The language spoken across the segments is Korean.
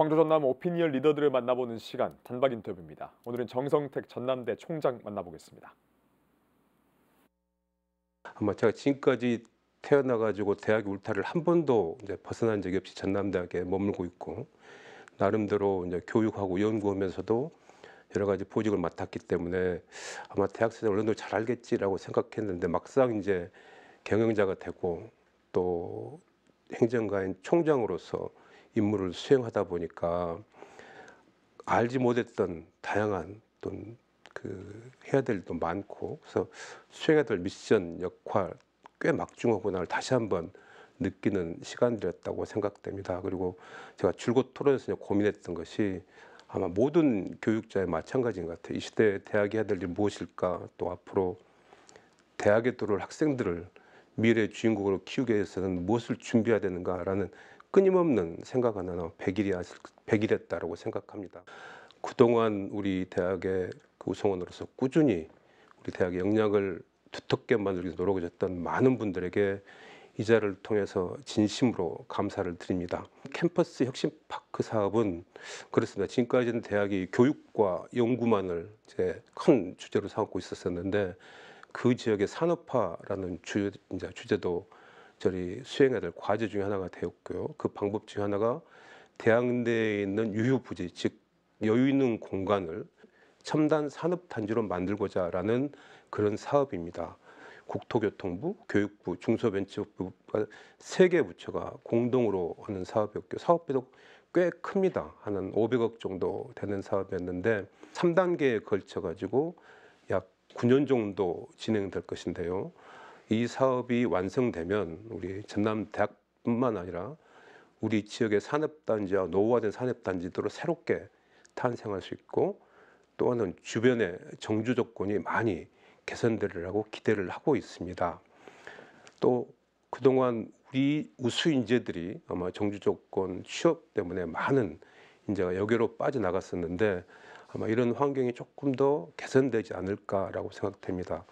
광주 전남 오피니언 리더들을 만나보는 시간 단박 인터뷰입니다. 오늘은 정성택 전남대 총장 만나보겠습니다. 아마 제가 지금까지 태어나 가지고 대학의 울타리를 한 번도 이제 벗어난 적이 없이 전남대학에 머물고 있고 나름대로 이제 교육하고 연구하면서도 여러 가지 보직을 맡았기 때문에 아마 대학생들 어느 정도 잘 알겠지라고 생각했는데 막상 이제 경영자가 되고 또 행정가인 총장으로서 임무를 수행하다 보니까 알지 못했던 다양한 또 그 해야 될 일도 많고 그래서 수행해야 될 미션 역할 꽤 막중하구나를 다시 한번 느끼는 시간들이었다고 생각됩니다. 그리고 제가 줄곧 토론에서 고민했던 것이 아마 모든 교육자의 마찬가지인 것 같아요. 이 시대에 대학이 해야 될 일이 무엇일까 또 앞으로 대학에 들어올 학생들을 미래의 주인공으로 키우기 위해서는 무엇을 준비해야 되는가라는 끊임없는 생각 하나로 100일이, 100일했다라고 생각합니다. 그동안 우리 대학의 구성원으로서 그 꾸준히 우리 대학의 역량을 두텁게 만들기 위해서 노력하셨던 많은 분들에게 이 자를 통해서 진심으로 감사를 드립니다. 캠퍼스 혁신 파크 사업은 그렇습니다. 지금까지는 대학이 교육과 연구만을 이제 큰 주제로 삼고 있었었는데 그 지역의 산업화라는 주, 주제도 저희 수행해야 될 과제 중에 하나가 되었고요. 그 방법 중에 하나가 대학내에 있는 유휴 부지, 즉 여유 있는 공간을 첨단 산업 단지로 만들고자라는 그런 사업입니다. 국토교통부, 교육부, 중소벤처부가 세 개 부처가 공동으로 하는 사업이었고 사업비도 꽤 큽니다. 한 500억 정도 되는 사업이었는데 3단계에 걸쳐 가지고 약 9년 정도 진행될 것인데요. 이 사업이 완성되면 우리 전남 대학뿐만 아니라 우리 지역의 산업단지와 노후화된 산업단지들로 새롭게 탄생할 수 있고 또는 주변의 정주 조건이 많이 개선되리라고 기대를 하고 있습니다. 또 그동안 우리 우수 인재들이 아마 정주 조건 취업 때문에 많은 인재가 여기로 빠져나갔었는데 아마 이런 환경이 조금 더 개선되지 않을까라고 생각됩니다.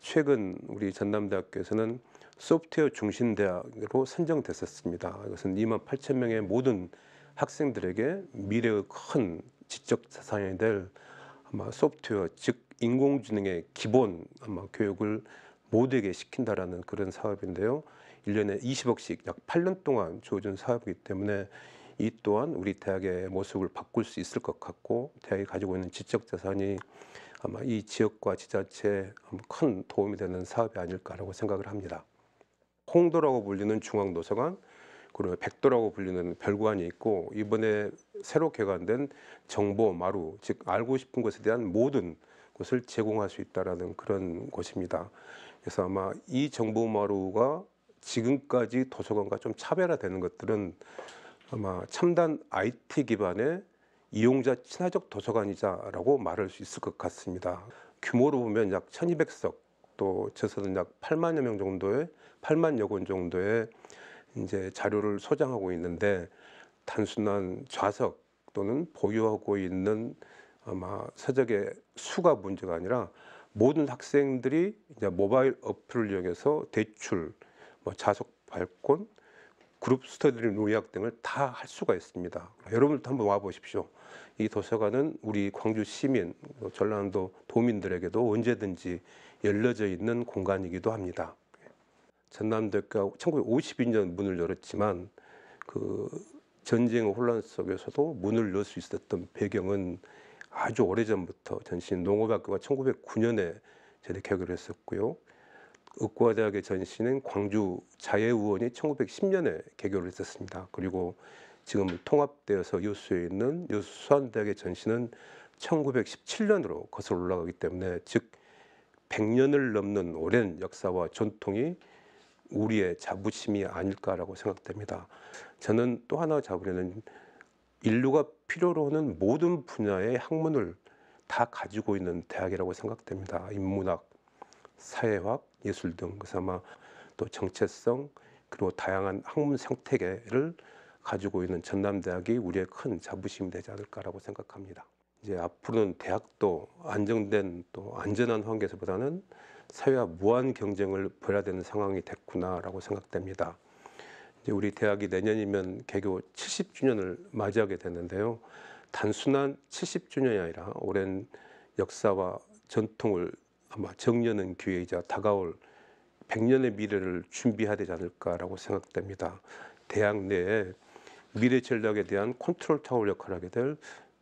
최근 우리 전남대학교에서는 소프트웨어 중심 대학으로 선정됐었습니다. 이것은 2만 8천 명의 모든 학생들에게 미래의 큰 지적 자산이 될 아마 소프트웨어 즉 인공지능의 기본 아마 교육을 모두에게 시킨다라는 그런 사업인데요. 1년에 20억씩 약 8년 동안 주어준 사업이기 때문에 이 또한 우리 대학의 모습을 바꿀 수 있을 것 같고 대학이 가지고 있는 지적 자산이 아마 이 지역과 지자체에 큰 도움이 되는 사업이 아닐까라고 생각을 합니다. 홍도라고 불리는 중앙도서관 그리고 백도라고 불리는 별관이 있고 이번에 새로 개관된 정보 마루 즉 알고 싶은 것에 대한 모든 것을 제공할 수있다는 그런 곳입니다 그래서 아마 이 정보 마루가 지금까지 도서관과 좀 차별화되는 것들은 아마 첨단 IT 기반의 이용자 친화적 도서관이자라고 말할 수 있을 것 같습니다. 규모로 보면 약 1200석 또 저서는 약 8만여 명 정도의 8만여 권 정도의 이제 자료를 소장하고 있는데 단순한 좌석 또는 보유하고 있는 아마 서적의 수가 문제가 아니라 모든 학생들이 이제 모바일 어플을 이용해서 대출, 뭐 자석 발권, 그룹 스터디를 요약 등을 다 할 수가 있습니다. 여러분도 한번 와 보십시오. 이 도서관은 우리 광주 시민, 뭐 전라남도 도민들에게도 언제든지 열려져 있는 공간이기도 합니다. 전남대가 1952년 문을 열었지만 그 전쟁 혼란 속에서도 문을 열 수 있었던 배경은 아주 오래전부터 전신 농업학교가 1909년에 제대 개교를 했었고요. 의과대학의 전시는 광주 자예의원이 1910년에 개교를 했었습니다. 그리고 지금 통합되어서 여수에 있는 요수 수안대학의 전시는 1917년으로 거슬러 올라가기 때문에 즉 100년을 넘는 오랜 역사와 전통이 우리의 자부심이 아닐까라고 생각됩니다. 저는 또 하나 잡으려는 인류가 필요로 하는 모든 분야의 학문을 다 가지고 있는 대학이라고 생각됩니다. 인문학, 사회학, 예술 등 그래서 아마 또 정체성 그리고 다양한 학문 생태계를 가지고 있는 전남대학이 우리의 큰 자부심이 되지 않을까라고 생각합니다. 이제 앞으로는 대학도 안정된 또 안전한 환경에서보다는 사회와 무한 경쟁을 벌여야 되는 상황이 됐구나라고 생각됩니다. 이제 우리 대학이 내년이면 개교 70주년을 맞이하게 되는데요. 단순한 70주년이 아니라 오랜 역사와 전통을 아마 정년은 기회이자 다가올 100년의 미래를 준비해야 되지 않을까라고 생각됩니다. 대학 내에 미래 전략에 대한 컨트롤 타워 역할을 하게 될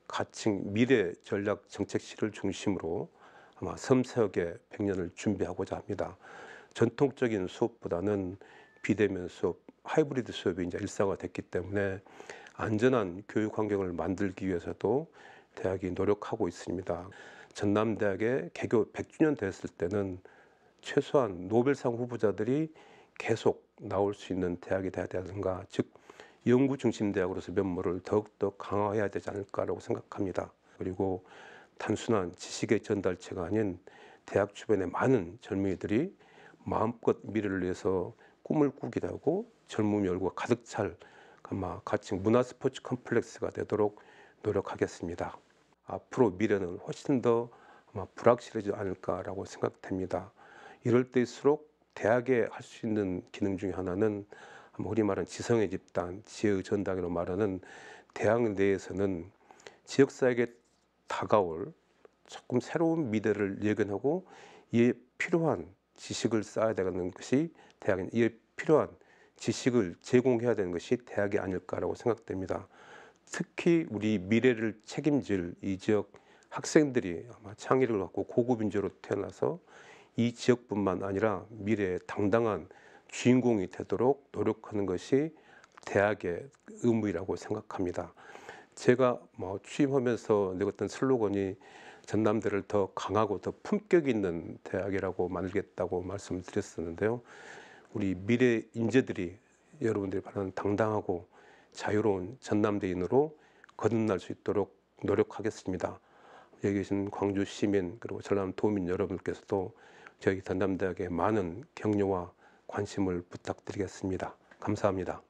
가칭 미래 전략 정책실을 중심으로 아마 섬세하게 100년을 준비하고자 합니다. 전통적인 수업보다는 비대면 수업, 하이브리드 수업이 이제 일상화 됐기 때문에 안전한 교육 환경을 만들기 위해서도 대학이 노력하고 있습니다. 전남대학의 개교 100주년 됐을 때는 최소한 노벨상 후보자들이 계속 나올 수 있는 대학이 돼야 되는가 즉 연구 중심 대학으로서 면모를 더욱더 강화해야 되지 않을까라고 생각합니다. 그리고 단순한 지식의 전달체가 아닌 대학 주변의 많은 젊은이들이 마음껏 미래를 위해서 꿈을 꾸기도 하고 젊음열얼 가득 찰 아마 같이 문화 스포츠 컴플렉스가 되도록 노력하겠습니다. 앞으로 미래는 훨씬 더 불확실하지 않을까라고 생각됩니다. 이럴 때일수록 대학에 할 수 있는 기능 중에 하나는 우리 말은 지성의 집단, 지혜의 전당으로 말하는 대학 내에서는 지역사회에 다가올 조금 새로운 미래를 예견하고 이에 필요한 지식을 쌓아야 되는 것이 대학인 이에 필요한 지식을 제공해야 되는 것이 대학이 아닐까라고 생각됩니다. 특히 우리 미래를 책임질 이 지역 학생들이 아마 창의를 갖고 고급 인재로 태어나서 이 지역뿐만 아니라 미래의 당당한 주인공이 되도록 노력하는 것이 대학의 의무라고 생각합니다. 제가 뭐 취임하면서 내었던 슬로건이 전남대를 더 강하고 더 품격 있는 대학이라고 만들겠다고 말씀드렸었는데요. 우리 미래 인재들이 여러분들이 바라는 당당하고 자유로운 전남대인으로 거듭날 수 있도록 노력하겠습니다. 여기 계신 광주 시민 그리고 전남 도민 여러분께서도 저희 전남대학에 많은 격려와 관심을 부탁드리겠습니다. 감사합니다.